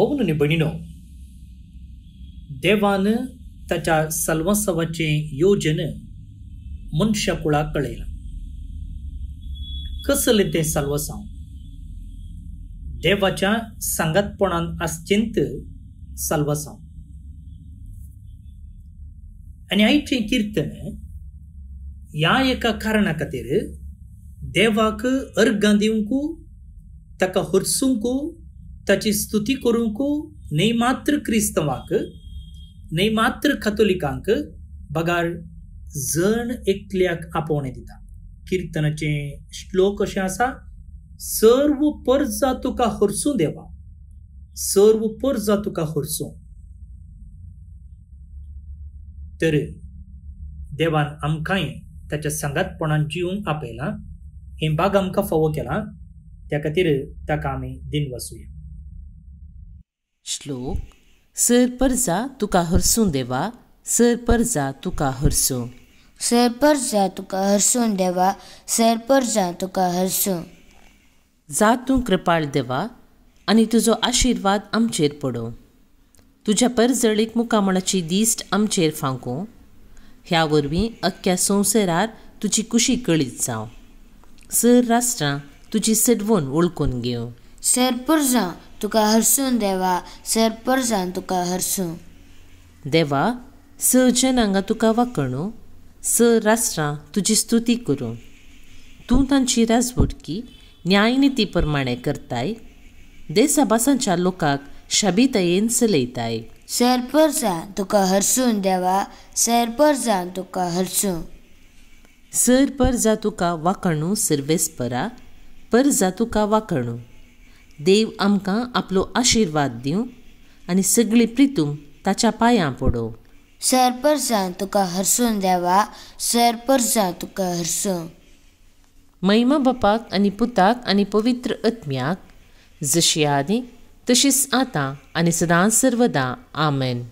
Bognu Benino. ದೇವಾನು त्याच्या सल्वसवाचे योजन मनशा कुळाक कळयलां कसलें तें सल्वसांव देवाच्या सांगातपणान आसचेंत सल्वसांव आनी आयचें किर्तन ह्या एका कारणा खातीर देवाक अर्गां दिवंकू ताका हरसूंकू त्याची स्तुती मात्र नेमात्र क्रिस्तवांक मात्र कथोलिकांक बगार जण एकल्याक आपोवणें दिता किर्तनाचे श्लोक अशें आसा सर्व जा तुका हरसूं देवा सर्व जा तुका हरसूं तर देवान आमकांय ताच्या सांगातपणान जिवंक आपयलां हें बाग आमकां फावो केला त्या खातीर ताका आमी दिन वसूया श्लोक सर पर जा तुका हरसून देवा सर पर जा तुका हरसो सर पर जा तुका हरसून देवा सर पर जा तुका हरसो जा तू कृपाळ देवा आणि तुजो आशीर्वाद आमचेर पडो तुझ्या परजळीक मुकामणाची दिस्ट आमचेर फांको ह्या वरवीं अख्ख्या संवसारात तुझी कुशी कळीत जावं सर राष्ट्रां तुझी सडवण वळखून घेवं सरपुरजां तुका हरसून देवा सरपुरजां तुका हरसूं देवा स जन हांगा तुका वाकणू स राष्ट्रां तुजी स्तुती करूं तूं तांची राजवटकी न्याय निती प्रमाणे करताय देसाबासांच्या लोकांक शाबितयेन चलयताय जा तुका हरसून देवा जा तुका हरसूं सर जा तुका वाकणू सर्वेस परा जा तुका वाकणू देव आमकां आपलो आशिर्वाद दिवं आनी सगळी प्रितूम ताच्या पांयां सरपर जावं तुका हरसून देवा जावं तुका हरसूं मैमा बापाक आनी पुताक आनी पवित्र अत्म्याक जशी आदी तशीच आतां आनी सदांच सर्वदा आमेन